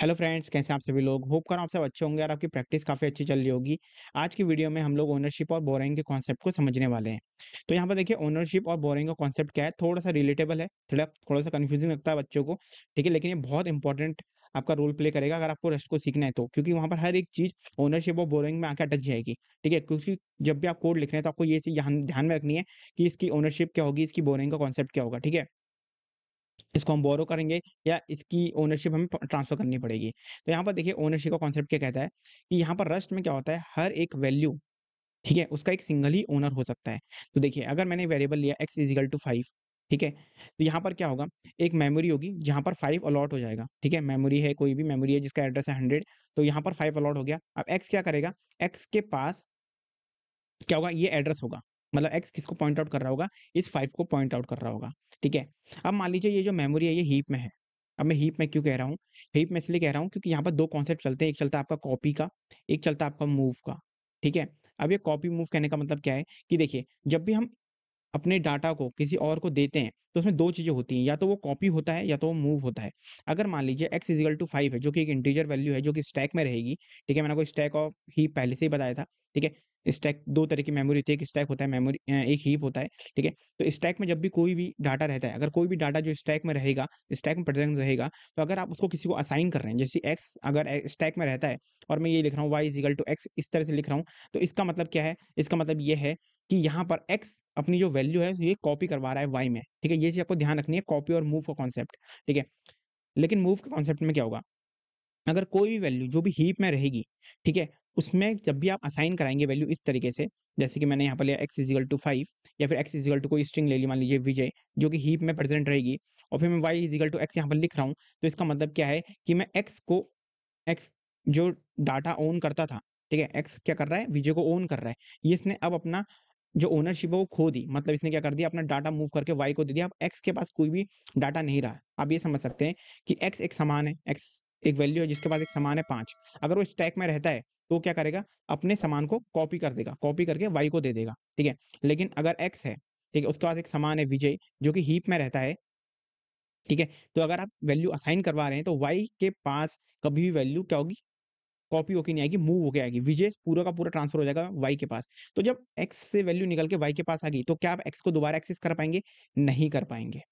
hello friends कैसे आप सभी लोग होप कर आप सब अच्छे होंगे और आपकी प्रैक्टिस काफ़ी अच्छी चल रही होगी आज की वीडियो में हम लोग ओनरशिप और बोरिंग के कॉन्सेप्ट को समझने वाले हैं तो यहाँ पर देखिए ओनरशिप और बोरिंग का कॉन्सेप्ट क्या है थोड़ा सा रिलेटेबल है थोड़ा थोड़ा सा कन्फ्यूजिंग लगता है बच्चों को ठीक है लेकिन ये बहुत इंपॉर्टेंट आपका रोल प्ले करेगा अगर आपको रेस्ट को सीखना है तो क्योंकि वहाँ पर हर एक चीज़ ओनरशिप और बोरिंग में आके अटक जाएगी ठीक है क्योंकि जब भी आप कोड लिख रहे हैं तो आपको ये चीज़ ध्यान में रखनी है कि इसकी ओनरशिप क्या होगी इसकी बोरिंग का कॉन्सेप्ट क्या होगा ठीक है इसको हम बोरो करेंगे या इसकी ओनरशिप हमें ट्रांसफर करनी पड़ेगी तो यहाँ पर देखिए ओनरशिप का कॉन्सेप्ट क्या कहता है कि यहाँ पर रस्ट में क्या होता है हर एक वैल्यू ठीक है उसका एक सिंगल ही ओनर हो सकता है तो देखिए अगर मैंने वेरिएबल लिया एक्स इजिकल टू फाइव ठीक है तो यहाँ पर क्या होगा एक मेमोरी होगी जहाँ पर फाइव अलॉट हो जाएगा ठीक है मेमोरी है कोई भी मेमोरी है जिसका एड्रेस है हंड्रेड तो यहाँ पर फाइव अलॉट हो गया अब एक्स क्या करेगा एक्स के पास क्या होगा ये एड्रेस होगा मतलब एक्स किसको पॉइंट आउट कर रहा होगा इस फाइव को पॉइंट आउट कर रहा होगा ठीक है अब मान लीजिए ये जो मेमोरी है ये हीप में है अब मैं हीप में क्यों कह रहा हूँ हीप में इसलिए कह रहा हूँ क्योंकि यहाँ पर दो कॉन्सेप्ट चलते हैं एक चलता है आपका कॉपी का एक चलता है आपका मूव का ठीक है अब ये कॉपी मूव कहने का मतलब क्या है कि देखिए जब भी हम अपने डाटा को किसी और को देते हैं तो उसमें दो चीज़ें होती हैं या तो वो कॉपी होता है या तो वो मूव होता है अगर मान लीजिए एक्स इजिकल टू फाइव है जो कि एक इंटीजर वैल्यू है जो कि स्टैक में रहेगी ठीक है मैंने कोई स्टैक ऑफ ही पहले से ही बताया था ठीक है स्टैक दो तरह की मेमोरी होती है एक स्टैक होता है मेमोरी एक हीप होता है ठीक है तो स्टैक में जब भी कोई भी डाटा रहता है अगर कोई भी डाटा जो स्टैक में रहेगा स्टैक में प्रेजेंट रहेगा तो अगर आप उसको किसी को असाइन कर रहे हैं जैसे एक्स अगर स्टैक में रहता है और मैं ये लिख रहा हूँ वाई इजिकल टू एक्स इस तरह से लिख रहा हूँ तो इसका मतलब क्या है इसका मतलब ये है कि यहाँ पर x अपनी जो वैल्यू है ये कॉपी करवा रहा है y में ठीक है ये चीज़ आपको ध्यान रखनी है कॉपी और मूव का कॉन्सेप्ट ठीक है लेकिन मूव के कॉन्सेप्ट में क्या होगा अगर कोई भी वैल्यू जो भी हीप में रहेगी ठीक है उसमें जब भी आप असाइन कराएंगे वैल्यू इस तरीके से जैसे कि मैंने यहाँ पर लिया एक्स इजिकल टू फाइव या फिर एक्स इजिकल टू कोई स्ट्रिंग ले ली मान लीजिए विजय जो कि हीप में प्रेजेंट रहेगी और फिर मैं वाई इजिकल टू एक्स यहाँ पर लिख रहा हूँ तो इसका मतलब क्या है कि मैं एक्स को एक्स जो डाटा ओन करता था ठीक है एक्स क्या कर रहा है विजय को ओन कर रहा है ये इसने अब अपना जो ओनरशिप है वो खो दी मतलब इसने क्या कर दिया अपना डाटा मूव करके वाई को दे दिया अब एक्स के पास कोई भी डाटा नहीं रहा आप ये समझ सकते हैं कि एक्स एक समान है एक्स एक वैल्यू है जिसके पास एक समान है पांच अगर वो स्टैक में रहता है तो क्या करेगा अपने सामान को कॉपी कर देगा कॉपी करके वाई को दे देगा ठीक है लेकिन अगर एक्स है ठीक है उसके पास एक सामान है विजय जो कि हीप में रहता है ठीक है तो अगर आप वैल्यू असाइन करवा रहे हैं तो वाई के पास कभी भी वैल्यू क्या होगी कॉपी होके नहीं आएगी मूव होके आएगी विजय पूरा का पूरा ट्रांसफर हो जाएगा वाई के पास तो जब एक्स से वैल्यू निकल के वाई के पास आ गई तो क्या आप एक्स को दोबारा एक्सेस कर पाएंगे नहीं कर पाएंगे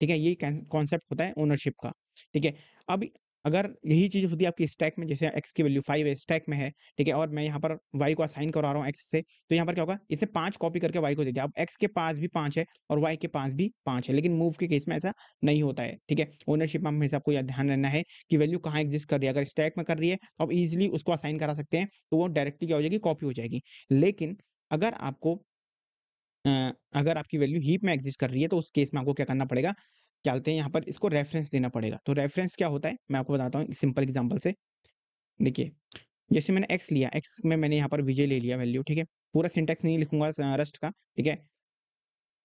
ठीक है ये कॉन्सेप्ट होता है ओनरशिप का ठीक है अब अगर यही चीज़ होती है आपकी स्टैक में जैसे एक्स की वैल्यू फाइव है स्टैक में है ठीक है और मैं यहाँ पर वाई को असाइन करा रहा हूँ एक्स से तो यहाँ पर क्या होगा इसे पांच कॉपी करके वाई को दे दिया अब एक्स के पास भी पांच है और वाई के पास भी पांच है लेकिन मूव के केस में ऐसा नहीं होता है ठीक है ओनरशिप में हमेशा आपको यह ध्यान रहना है कि वैल्यू कहाँ एग्जिस्ट कर रही है अगर स्टैक में कर रही है तो आप इजिली उसको असाइन करा सकते हैं तो वो डायरेक्टली क्या हो जाएगी कॉपी हो जाएगी लेकिन अगर आपको अगर आपकी वैल्यू हीप में एग्जिस्ट कर रही है तो उस केस में आपको क्या करना पड़ेगा होते हैं यहाँ पर इसको रेफरेंस देना पड़ेगा तो रेफरेंस क्या होता है मैं आपको बताता हूँ सिंपल एग्जाम्पल से देखिए जैसे मैंने एक्स लिया एक्स में मैंने यहाँ पर विजय ले लिया वैल्यू ठीक है पूरा सिंटेक्स नहीं लिखूंगा रस्ट का ठीक है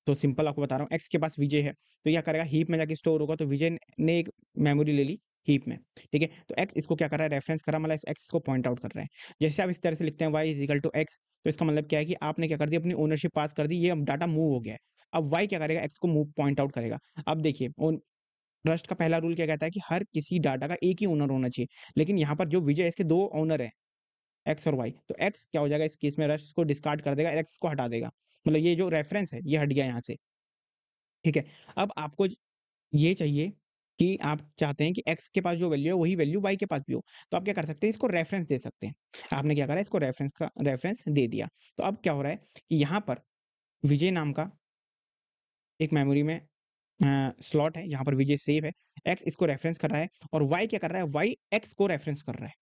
तो सिंपल आपको बता रहा हूँ एक्स के पास विजय है तो क्या करेगा हीप में जाके स्टोर होगा तो विजय ने एक मेमोरी ले ली हीप में ठीक है तो एक्स इसको क्या कर रहा है रेफरेंस कर रहा है मतलब इस एक्स को पॉइंट आउट कर रहा है जैसे आप इस तरह से लिखते हैं वाई इजिकल टू एक्स तो इसका मतलब क्या है कि आपने क्या कर दिया अपनी ओनरशिप पास कर दी ये अब डाटा मूव हो गया है अब वाई क्या करेगा एक्स को मूव पॉइंट आउट करेगा अब देखिए ट्रस्ट का पहला रूल क्या कहता है कि हर किसी डाटा का एक ही ओनर होना चाहिए लेकिन यहाँ पर जो विजय इसके दो ओनर है एक्स और वाई तो एक्स क्या हो जाएगा इस केस में रस्ट को डिस्कार्ड कर देगा एक्स को हटा देगा मतलब ये जो रेफरेंस है ये हट गया यहाँ से ठीक है अब आपको ये चाहिए कि आप चाहते हैं कि एक्स के पास जो वैल्यू है वही वैल्यू वाई के पास भी हो तो आप क्या कर सकते हैं इसको रेफरेंस दे सकते हैं आपने क्या करा इसको रेफरेंस का रेफरेंस दे दिया तो अब क्या हो रहा है कि यहाँ पर विजय नाम का एक मेमोरी में स्लॉट है जहाँ पर विजय सेव है एक्स इसको रेफरेंस कर रहा है और वाई क्या कर रहा है वाई एक्स को रेफरेंस कर रहा है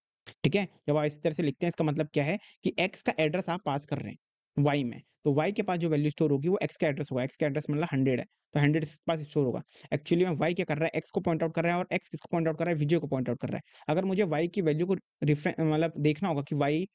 ठीक है जब आप इस तरह से लिखते हैं इसका मतलब क्या है कि एक्स का एड्रेस आप पास कर रहे हैं वाई में तो वाई के पास जो वैल्यू स्टोर होगी वो एक्स का एड्रेस होगा एक्स का एड्रेस मतलब हंड्रेड है तो हंड्रेड के पास स्टोर होगा एक्चुअली में वाई क्या कर रहा है एक्स को पॉइंट आउट कर रहा है और एक्स किसको पॉइंट आउट कर रहा है विजय को पॉइंट आउट कर रहा है अगर मुझे वाई की वैल्यू को रिफ्रें मतलब देखना होगा कि वाई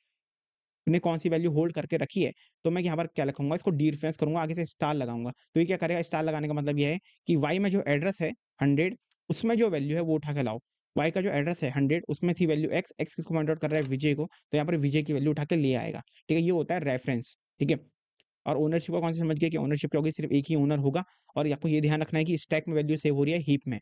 ने कौन सी वैल्यू होल्ड करके रखी है तो मैं यहाँ पर क्या लिखूंगा इसको डी रिफ्रेंस करूंगा आगे से स्टार लगाऊंगा तो ये क्या करेगा स्टार लगाने का मतलब यह है कि वाई में जो एड्रेस है हंड्रेड उसमें जो वैल्यू है वो उठा के लाओ वाई का जो एड्रेस है हंड्रेड उसमें थी वैल्यू एक्स एक्स किसको पॉइंट आउट कर रहा है विजय को तो यहाँ पर विजय की वैल्यू उठा के ले आएगा ठीक है ये होता है रेफरेंस ठीक है और ओनरशिप का कॉन्सेप्ट समझ गया कि ओनरशिप क्या होगी सिर्फ एक ही ओनर होगा और आपको ये ध्यान रखना है कि स्टैक में वैल्यू सेव हो रही है हीप में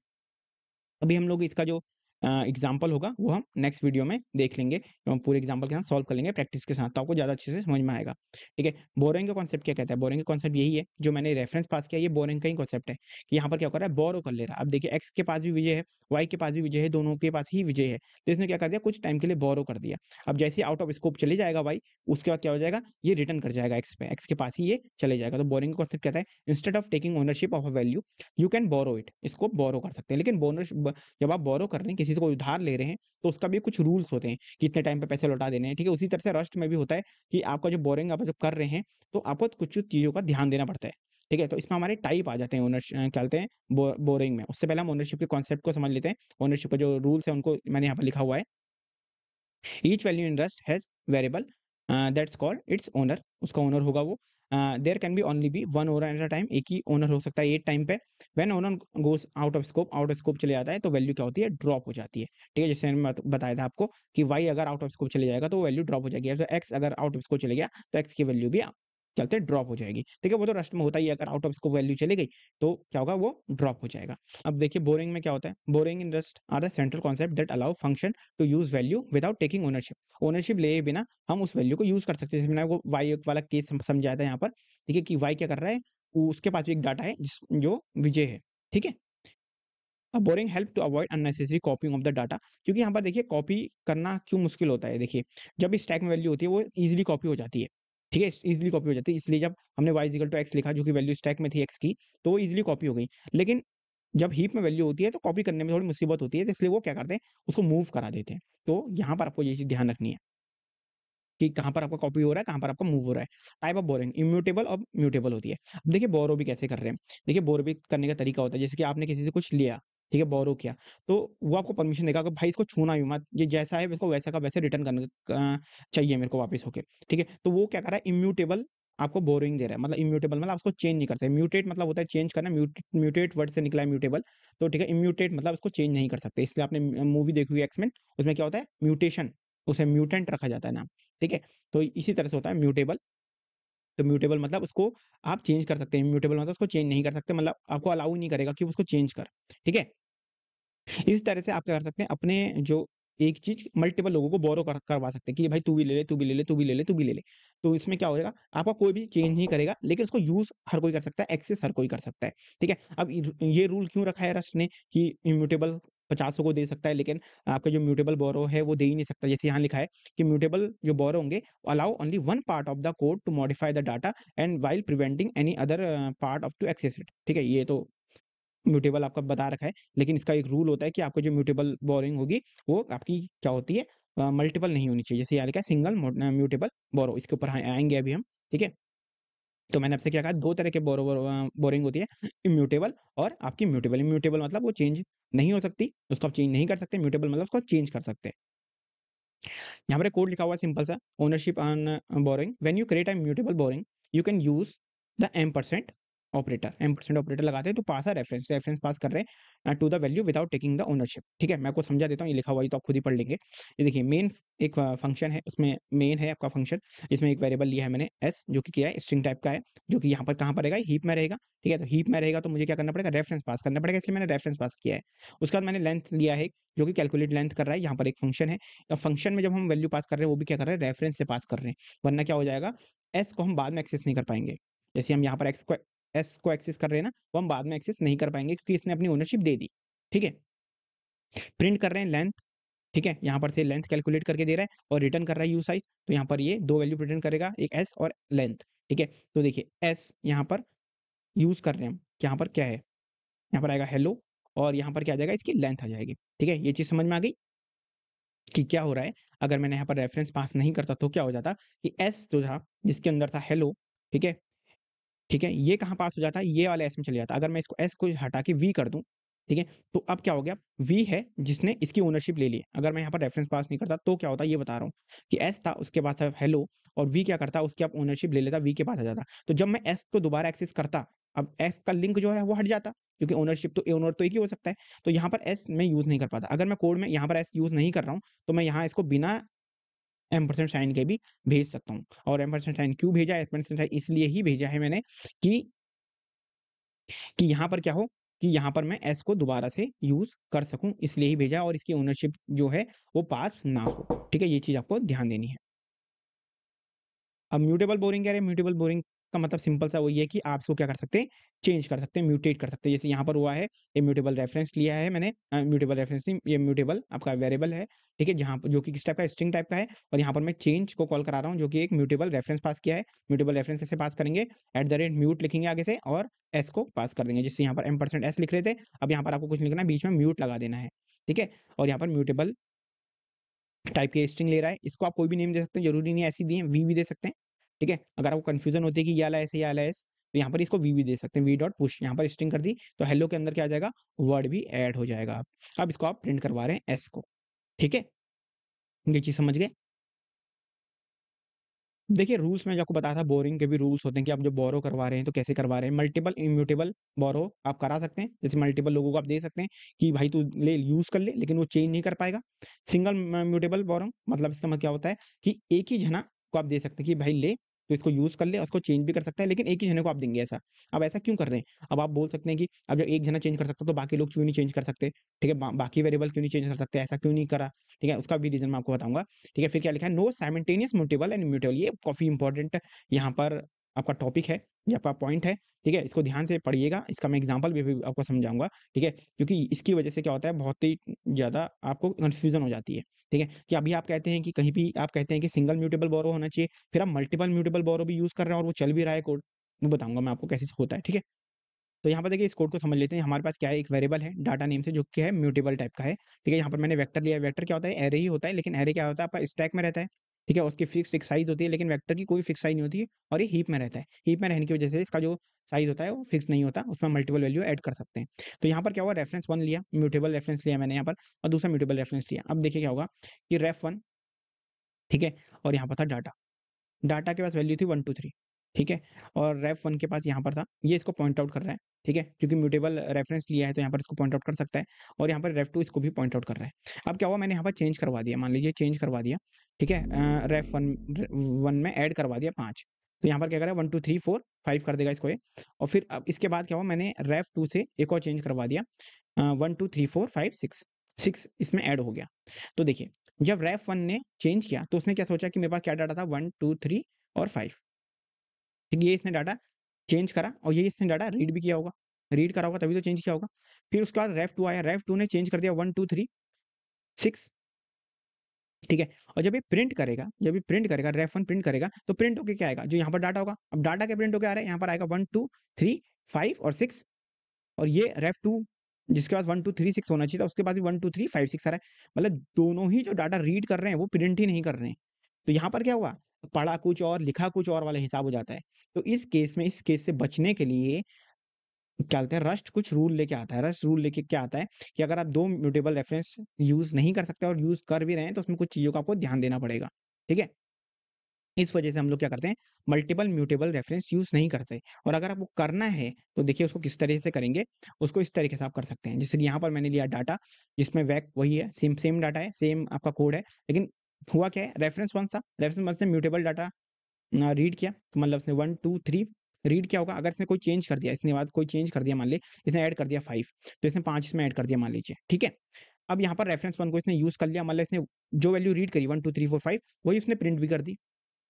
अभी हम लोग इसका जो एग्जाम्पल होगा वो हम नेक्स्ट वीडियो में देख लेंगे तो हम पूरे एग्जाम्पल के साथ सॉल्व कर लेंगे प्रैक्टिस के साथ तो आपको ज़्यादा अच्छे से समझ में आएगा ठीक है बोरिंग का कॉन्सेप्ट क्या कहता है बोरिंग का कॉन्सेप्ट यही है जो मैंने रेफरेंस पास किया ये बोरिंग का ही कॉन्सेप्ट है कि यहाँ पर क्या कर रहा है बोरो कर ले रहा है अब देखिए एक्स के पास भी विजय है वाई के पास भी विजय है दोनों के पास ही विजय है तो इसने क्या कर दिया कुछ टाइम के लिए बोरो कर दिया अब जैसे आउट ऑफ स्कोप चले जाएगा वाई उसके बाद क्या हो जाएगा ये रिटर्न कर जाएगा एक्स पे एक्स के पास ही ये चले जाएगा तो बोरिंग का कॉन्सेप्ट कहता है instead of taking ownership of a value you can borrow it इसको बोरो कर सकते हैं लेकिन बोनर जब आप बोरो कर रहे हैं किसी से कोई उधार ले रहे हैं तो उसका भी कुछ रूल्स होते हैं कितने टाइम पर पैसे लौटा देने हैं ठीक है उसी तरह से रस्ट में भी होता है कि आपका जो बोरिंग आप जो कर रहे हैं तो आपको कुछ चीज़ों का ध्यान देना पड़ता है ठीक है तो इसमें हमारे टाइप आ जाते हैं ओनर क्या हैं बोरिंग में उससे पहले हम ओनरशिप के कॉन्सेप्ट को समझ लेते हैं ओनरशिप का जो रूल्स है उनको मैंने यहाँ पर लिखा हुआ है each value in Rust has variable that's called its owner उसका ओनर होगा वो there can be only be one owner at a time एक ही ओनर हो सकता है एट टाइम पे when owner goes out of scope out of scope चले जाता है तो वैल्यू क्या होती है ड्रॉप हो जाती है ठीक है जैसे मैंने बताया था आपको कि वाई अगर आउट ऑफ स्कोप चले जाएगा तो वैल्यू ड्रॉप हो जाएगी एक्स तो अगर आउट ऑफ स्कोप चले गया तो एक्स की वैल्यू भी क्या होता है ड्रॉप हो जाएगी ठीक है वो तो रस्ट में होता ही अगर आउट ऑफ स्कोप वैल्यू चली गई तो क्या होगा वो ड्रॉप हो जाएगा अब देखिए बोरिंग में क्या होता है borrowing in Rust are the central concept that allow function to use value without taking ownership ownership ले बिना हम उस वैल्यू को यूज कर सकते हैं जैसे वाई वाला केस समझाया था यहाँ पर ठीक है कि वाई क्या कर रहा है उसके पास भी एक डाटा है जो विजय है ठीक है अब borrowing help to avoid unnecessary copying of the data क्योंकि यहाँ पर देखिए कॉपी करना क्यों मुश्किल होता है देखिए जब भी स्टैक में वैल्यू होती है वो इजीली कॉपी हो जाती है ठीक है इजिली कॉपी हो जाती है इसलिए जब हमने वाई इजिकल टू एक्स लिखा जो कि वैल्यू स्टैक में थी एक्स की तो वो इजिली कॉपी हो गई लेकिन जब हीप में वैल्यू होती है तो कॉपी करने में थोड़ी मुसीबत होती है तो इसलिए वो क्या करते हैं उसको मूव करा देते हैं तो यहाँ पर आपको ये चीज़ ध्यान रखनी है कि कहाँ पर आपका कॉपी हो रहा है कहाँ पर आपका मूव हो रहा है टाइप ऑफ बोरिंग इम्यूटेबल और म्यूटेबल होती है अब देखिए बोरो भी कैसे कर रहे हैं देखिए बोरो भी करने का तरीका होता है जैसे कि आपने किसी से कुछ लिया ठीक है बोरो किया तो वो आपको परमिशन देगा कि भाई इसको छूना भी मत ये जैसा है इसको वैसा का वैसे रिटर्न करना चाहिए मेरे को वापस होके ठीक है तो वो क्या कर रहा है इम्यूटेबल आपको बोरिंग दे रहा है मतलब इम्यूटेबल मतलब उसको चेंज नहीं कर सकते म्यूटेट मतलब होता है चेंज करना म्यूटेट वर्ड से निकला है म्यूटेबल तो ठीक है इम्यूटेट मतलब उसको चेंज नहीं कर सकते इसलिए आपने मूवी देखी हुई एक्समैन उसमें क्या होता है म्यूटेशन उसे म्यूटेंट रखा जाता है नाम ठीक है तो इसी तरह से होता है म्यूटेबल तो म्यूटेबल मतलब उसको आप चेंज कर सकते हैं म्यूटेबल मतलब उसको चेंज नहीं कर सकते मतलब आपको अलाउ नहीं करेगा कि उसको चेंज कर ठीक है इस तरह से आप क्या कर सकते हैं अपने जो एक चीज मल्टीपल लोगों को बोरो कर, करवा सकते हैं कि भाई तू भी ले ले तू भी ले ले तू भी ले ले तू भी ले ले तो इसमें क्या होगा आपका कोई भी चेंज नहीं करेगा लेकिन उसको यूज हर कोई कर सकता है एक्सेस हर कोई कर सकता है ठीक है अब ये रूल क्यों रखा है रस्ट ने कि इम्यूटेबल सौ को दे सकता है लेकिन आपका जो म्यूटेबल बोरो है वो दे ही नहीं सकता जैसे यहाँ लिखा है कि म्यूटेबल जो बोरो होंगे allow only one part of the code to modify the data and while preventing any other part of to access it ठीक है ये तो म्यूटेबल आपका बता रखा है लेकिन इसका एक रूल होता है कि आपका जो म्यूटेबल बोरिंग होगी वो आपकी क्या होती है मल्टीपल नहीं होनी चाहिए जैसे यहाँ लिखा है सिंगल म्यूटेबल बोरो इसके ऊपर आएंगे अभी हम ठीक है तो मैंने आपसे क्या कहा दो तरह के बोरिंग होती है इम्यूटेबल और आपकी म्यूटेबल इम्यूटेबल मतलब वो चेंज नहीं हो सकती उसको आप चेंज नहीं कर सकते म्यूटेबल मतलब उसको चेंज कर सकते हैं यहाँ पर कोड लिखा हुआ सिंपल सा ownership on borrowing when you create a mutable borrowing you can use the M percent operator M percent operator लगाते हैं तो पास है रेफरेंस रेफरेंस पास कर रहे हैं to the value without taking the ownership ठीक है मैं आपको समझा देता हूँ ये लिखा हुआ है तो आप खुद ही पढ़ लेंगे ये देखिए मेन एक फंक्शन uh, है उसमें मेन है आपका फंक्शन इसमें एक वेरिएबल लिया है मैंने एस जो कि किया है स्ट्रिंग टाइप का है जो कि यहाँ पर कहाँ पर रहेगा हीप में रहेगा ठीक है तो हीप में रहेगा तो मुझे क्या करना पड़ेगा रेफरेंस पास करना पड़ेगा इसलिए मैंने रेफरेंस पास किया है उसके बाद मैंने लेंथ लिया है जो कि कैलकुलेट लेंथ कर रहा है यहाँ पर एक फंक्शन है फंक्शन में जब हम वैल्यू पास कर रहे हैं वो भी क्या कर रहे हैं रेफरेंस से पास कर रहे हैं वरना क्या हो जाएगा एस को हम बाद में एक्सेस नहीं कर पाएंगे जैसे हम यहाँ पर एक्स को एस को एक्सेस कर रहे हैं ना वो हम बाद में एक्सेस नहीं कर पाएंगे क्योंकि इसने अपनी ओनरशिप दे दी ठीक है प्रिंट कर रहे हैं लेंथ ठीक है यहाँ पर से लेंथ कैलकुलेट करके दे रहा है और रिटर्न कर रहा है यू साइज तो यहाँ पर ये दो वैल्यू रिटर्न करेगा एक एस और लेंथ ठीक है तो देखिए एस यहाँ पर यूज कर रहे हैं हम यहाँ पर क्या है यहाँ पर आएगा हेलो और यहाँ पर क्या आ जाएगा इसकी लेंथ आ जाएगी ठीक है ये चीज़ समझ में आ गई कि क्या हो रहा है अगर मैंने यहाँ पर रेफरेंस पास नहीं करता तो क्या हो जाता कि एस जो था जिसके अंदर था हेलो ठीक है ठीक है ये कहाँ पास हो जाता है ये वाले एस में चले जाता है अगर मैं इसको एस को हटा के वी कर दूँ ठीक है तो अब क्या हो गया वी है जिसने इसकी ओनरशिप ले ली अगर मैं यहाँ पर रेफरेंस पास नहीं करता तो क्या होता है ये बता रहा हूँ कि एस था उसके पास था हेलो और वी क्या करता उसकी आप ओनरशिप ले लेता वी के पास आ जाता तो जब मैं एस को दोबारा एक्सेस करता अब एस का लिंक जो है वो हट जाता क्योंकि ओनरशिप तो ओनर तो एक ही हो सकता है तो यहाँ पर एस मैं यूज़ नहीं कर पाता अगर मैं कोड में यहाँ पर एस यूज़ नहीं कर रहा हूँ तो मैं यहाँ इसको बिना एम परसेंट साइन के भी भेज सकता हूँ और एम परसेंट साइन क्यों भेजा एम परसेंट साइन इसलिए ही भेजा है मैंने कि कि यहाँ पर क्या हो कि यहाँ पर मैं एस को दोबारा से यूज कर सकूँ इसलिए ही भेजा और इसकी ओनरशिप जो है वो पास ना हो ठीक है ये चीज आपको ध्यान देनी है अब म्यूटेबल बोरिंग क्या है म्यूटेबल बोरिंग का मतलब सिंपल सा वही है कि आप इसको क्या कर सकते हैं चेंज कर सकते हैं म्यूटेट कर सकते हैं जैसे यहाँ पर हुआ है ये म्यूटेबल रेफरेंस लिया है मैंने म्यूटेबल रेफरेंस नहीं ये म्यूटेबल आपका वेरिएबल है ठीक है जहाँ जो कि किस टाइप का स्ट्रिंग टाइप का है और यहाँ पर मैं चेंज को कॉल करा रहा हूँ जो कि एक म्यूटेबल रेफरेंस पास किया है म्यूटेबल रेफरेंस कैसे पास करेंगे एट द रेट म्यूट लिखेंगे आगे से और एस को पास कर देंगे जिससे यहाँ पर एम परसेंट एस लिख रहे थे अब यहाँ पर आपको कुछ लिखना है बीच में म्यूट लगा देना है ठीक है और यहाँ पर म्यूटेबल टाइप के स्ट्रिंग ले रहा है इसको आप कोई भी नेम दे सकते हैं जरूरी नहीं ऐसी दिए वी भी दे सकते हैं ठीक है अगर आपको कन्फ्यूजन होती है कि ये आला एस या आला एस तो यहाँ पर इसको वी भी दे सकते हैं वी डॉट पुश यहाँ पर स्ट्रिंग कर दी तो हेलो के अंदर क्या आ जाएगा वर्ड भी ऐड हो जाएगा अब इसको आप प्रिंट करवा रहे हैं एस को ठीक है ये चीज समझ गए देखिए रूल्स में आपको बताया था बोरिंग के भी रूल्स होते हैं कि आप जो बोरो करवा रहे हैं तो कैसे करवा रहे हैं मल्टीपल इम्यूटेबल बोरो आप करा सकते हैं जैसे मल्टीपल लोगों को आप दे सकते हैं कि भाई तू ले यूज़ कर ले लेकिन वो चेंज नहीं कर पाएगा सिंगल म्यूटेबल बोरो मतलब इसका मतलब क्या होता है कि एक ही जना को आप दे सकते हैं कि भाई ले तो इसको यूज कर ले उसको चेंज भी कर सकता है लेकिन एक ही जने को आप देंगे ऐसा अब ऐसा क्यों कर रहे हैं अब आप बोल सकते हैं कि अब जब एक जना चेंज कर सकता तो बाकी लोग क्यों नहीं चेंज कर सकते ठीक है बा, बाकी वेरिएबल क्यों नहीं चेंज कर सकते ऐसा क्यों नहीं करा ठीक है उसका भी रीजन मैं आपको बताऊंगा ठीक है फिर क्या लिखा है no simultaneous mutable and mutable ये काफी इंपॉर्टेंट यहाँ पर आपका टॉपिक है ये आपका पॉइंट है ठीक है इसको ध्यान से पढ़िएगा इसका मैं एग्जाम्पल भी, भी आपको समझाऊंगा ठीक है क्योंकि इसकी वजह से क्या होता है बहुत ही ज़्यादा आपको कन्फ्यूजन हो जाती है ठीक है कि अभी आप कहते हैं कि कहीं भी आप कहते हैं कि सिंगल म्यूटेबल बोरो होना चाहिए फिर आप मल्टीपल म्यूटेबल बोरो भी यूज़ कर रहे हैं और वो चल भी रहा है कोड मैं बताऊंगा मैं आपको कैसे होता है ठीक है तो यहाँ पर देखिए इस कोड को समझ लेते हैं हमारे पास क्या है एक वेरिएबल है डाटा नेम से जो कि है म्यूटेबल टाइप का है ठीक है यहाँ पर मैंने वेक्टर लिया वेक्टर क्या होता है एरे ही होता है लेकिन एरे क्या होता है आपका स्टैक में रहता है ठीक है उसकी फिक्स एक साइज होती है लेकिन वैक्टर की कोई फिक्स साइज नहीं होती है और ये हीप में रहता है हीप में रहने की वजह से इसका जो साइज होता है वो फिक्स नहीं होता उसमें मल्टीपल वैल्यू ऐड कर सकते हैं तो यहाँ पर क्या हुआ रेफरेंस वन लिया म्यूटेबल रेफरेंस लिया मैंने यहाँ पर और दूसरा म्यूटेबल रेफरेंस लिया अब देखिए क्या होगा कि रेफ वन ठीक है और यहाँ पर था डाटा डाटा के पास वैल्यू थी वन टू थ्री ठीक है और रेफ वन के पास यहाँ पर था ये इसको पॉइंट आउट कर रहा है ठीक है क्योंकि म्यूटेबल रेफरेंस लिया है तो यहाँ पर इसको पॉइंट आउट कर सकता है और यहाँ पर रेफ टू इसको भी पॉइंट आउट कर रहा है अब क्या हुआ मैंने यहाँ पर चेंज करवा दिया मान लीजिए चेंज करवा दिया ठीक है रेफ वन वन में ऐड करवा दिया पाँच तो यहाँ पर क्या करा one two three four five कर देगा इसको ये और फिर अब इसके बाद क्या हुआ मैंने रेफ टू से एक और चेंज करवा दिया one two three four five six six इसमें ऐड हो गया तो देखिए जब रेफ वन ने चेंज किया तो उसने क्या सोचा कि मेरे पास क्या डाटा था वन टू थ्री और फाइव ठीक ये इसने डाटा चेंज करा और ये इसने डाटा रीड भी किया होगा रीड करा होगा तभी तो चेंज किया होगा फिर उसके बाद रेफ टू आया रेफ टू ने चेंज कर दिया वन टू थ्री सिक्स ठीक है और जब ये प्रिंट करेगा जब ये प्रिंट करेगा रेफ वन प्रिंट करेगा तो प्रिंट होके क्या आएगा जो यहाँ पर डाटा होगा अब डाटा के प्रिंट होके आ रहा है यहाँ पर आएगा वन टू थ्री फाइव और सिक्स और ये रेफ टू जिसके पास वन टू थ्री सिक्स होना चाहिए था उसके पास भी one two three five six आ रहा है मतलब दोनों ही जो डाटा रीड कर रहे हैं वो प्रिंट ही नहीं कर रहे हैं तो यहाँ पर क्या हुआ पढ़ा कुछ और लिखा कुछ और वाला हिसाब हो जाता है तो इस केस में इस केस से बचने के लिए क्या बोलते हैं रस्ट कुछ रूल लेके आता है रस्ट रूल लेके क्या आता है कि अगर आप दो म्यूटेबल रेफरेंस यूज नहीं कर सकते और यूज कर भी रहे हैं तो उसमें कुछ चीजों का आपको ध्यान देना पड़ेगा ठीक है इस वजह से हम लोग क्या करते हैं मल्टीपल म्यूटेबल रेफरेंस यूज नहीं करते और अगर आपको करना है तो देखिए उसको किस तरह से करेंगे उसको इस तरीके से आप कर सकते हैं जैसे कि यहाँ पर मैंने लिया डाटा जिसमें वैक वही है सेम सेम डाटा है सेम आपका कोड है लेकिन हुआ क्या है रेफरेंस वन था रेफरेंस वन से म्यूटेबल डाटा रीड किया तो मतलब उसने वन टू थ्री रीड क्या होगा अगर इसने कोई चेंज कर दिया इसने बाद कोई चेंज कर दिया मान ली इसने ऐड कर दिया फाइव तो इसने पांच इसमें ऐड कर दिया मान लीजिए ठीक है अब यहाँ पर रेफरेंस वन को इसने यूज कर लिया मतलब इसने जो वैल्यू रीड करी one two three four five वही उसने प्रिंट भी कर दी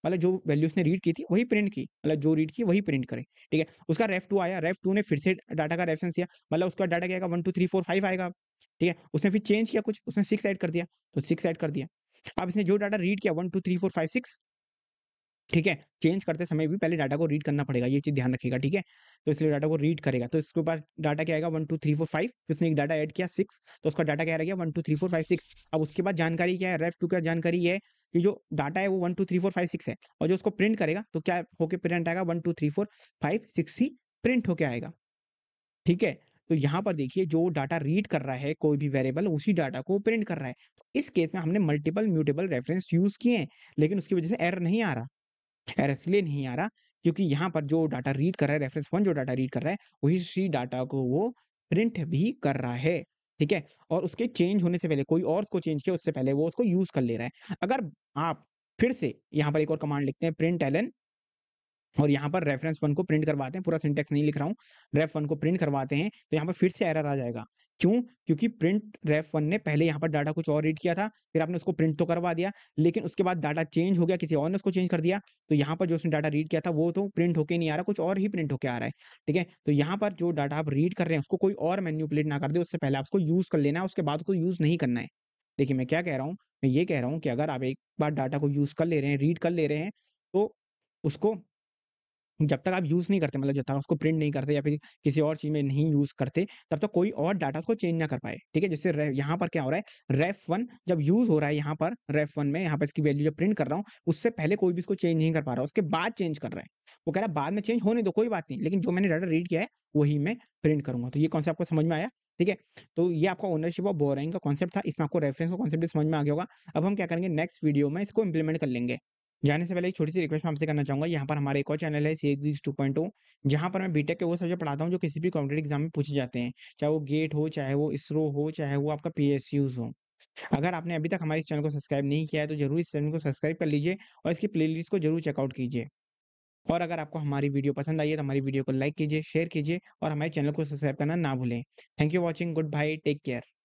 मतलब जो वैल्यू उसने रीड की थी वही प्रिंट की मतलब जो रीड की वही प्रिंट करें ठीक है उसका रेफ टू आया रेफ टू ने फिर से डाटा का रेफरेंस दिया मतलब उसका डाटा क्या आएगा one two three four five आएगा ठीक है उसने फिर चेंज किया कुछ उसने सिक्स ऐड कर दिया तो सिक्स ऐड कर दिया अब इसने जो डाटा रीड किया one two three four five six ठीक है चेंज करते समय भी पहले डाटा को रीड करना पड़ेगा ये चीज़ ध्यान रखेगा ठीक है तो इसलिए डाटा को रीड करेगा तो इसके पास डाटा क्या आएगा one two three four five उसने एक डाटा ऐड किया सिक्स तो उसका डाटा क्या रह गया one two three four five six अब उसके बाद जानकारी क्या है रेफ टू का जानकारी है कि जो डाटा है वो one two three four five six है और जो उसको प्रिंट करेगा तो क्या होके प्रिंट आएगा one two three four five six ही प्रिंट होके आएगा ठीक है तो यहाँ पर देखिए जो डाटा रीड कर रहा है कोई भी वेरिएबल उसी डाटा को प्रिंट कर रहा है तो इस केस में हमने मल्टीपल म्यूटेबल रेफरेंस यूज किए हैं लेकिन उसकी वजह से एरर नहीं आ रहा और इसलिए नहीं आ रहा क्योंकि यहाँ पर जो डाटा रीड कर रहा है रेफरेंस वन जो डाटा रीड कर रहा है वही सी डाटा को वो प्रिंट भी कर रहा है ठीक है और उसके चेंज होने से पहले कोई और उसको चेंज किया उससे पहले वो उसको यूज कर ले रहा है अगर आप फिर से यहाँ पर एक और कमांड लिखते हैं प्रिंट एल एन और यहाँ पर रेफरेंस वन को प्रिंट करवाते हैं पूरा सिंटेक्स नहीं लिख रहा हूँ रेफ वन को प्रिंट करवाते हैं तो यहाँ पर फिर से एरर आ जाएगा क्यों क्योंकि प्रिंट रेफ वन ने पहले यहाँ पर डाटा कुछ और रीड किया था फिर आपने उसको प्रिंट तो करवा दिया लेकिन उसके बाद डाटा चेंज हो गया किसी और ने उसको चेंज कर दिया तो यहाँ पर जो उसने डाटा रीड किया था वो तो प्रिंट होके नहीं आ रहा कुछ और ही प्रिंट होकर आ रहा है ठीक है तो यहाँ पर जो डाटा आप रीड कर रहे हैं उसको कोई और मैन्यूपुलेट ना कर दे उससे पहले आपको यूज़ कर लेना है उसके बाद उसको यूज़ नहीं करना है देखिए मैं क्या कह रहा हूँ मैं ये कह रहा हूँ कि अगर आप एक बार डाटा को यूज़ कर ले रहे हैं रीड कर ले रहे हैं तो उसको जब तक आप यूज़ नहीं करते मतलब जब तक उसको प्रिंट नहीं करते या फिर किसी और चीज़ में नहीं यूज़ करते तब तक कोई और डाटा उसको चेंज ना कर पाए ठीक है जैसे यहाँ पर क्या हो रहा है रेफ वन जब यूज़ हो रहा है यहाँ पर रेफ वन में यहाँ पर इसकी वैल्यू जब प्रिंट कर रहा हूँ उससे पहले कोई भी इसको चेंज नहीं कर पा रहा उसके बाद चेंज कर रहा है वो कह रहा है बाद में चेंज होने दो कोई बात नहीं लेकिन जो मैंने डाटा रीड किया है वही मैं प्रिंट करूंगा तो ये कॉन्सेप्ट आपको समझ में आया ठीक है तो ये आपका ओनरशिप ऑफ बोरिंग का कॉन्सेप्ट था इसमें आपको रेफरेंस का कॉन्सेप्ट समझ में आ गया होगा अब हम क्या करेंगे नेक्स्ट वीडियो में इसको इम्प्लीमेंट कर लेंगे जाने से पहले एक छोटी सी रिक्वेस्ट मैं आपसे करना चाहूंगा यहाँ पर हमारे एक और चैनल है C X two point two जहाँ पर मैं बीटेक के वो सब्जेक्ट पढ़ाता हूँ जो किसी भी कॉम्पिटेटिव एग्जाम में पूछे जाते हैं चाहे वो गेट हो चाहे वो इसरो हो चाहे वो आपका पी हो अगर आपने अभी तक हमारे इस चैनल को सब्सक्राइब नहीं किया है तो जरूर इस चैनल को सब्सक्राइब कर लीजिए और इसकी प्ले को जरूर चेकआउट कीजिए और अगर आपको हमारी वीडियो पसंद आई है तो हमारी वीडियो को लाइक कीजिए शेयर कीजिए और हमारे चैनल को सब्सक्राइब करना ना भूलें thank you watching goodbye take care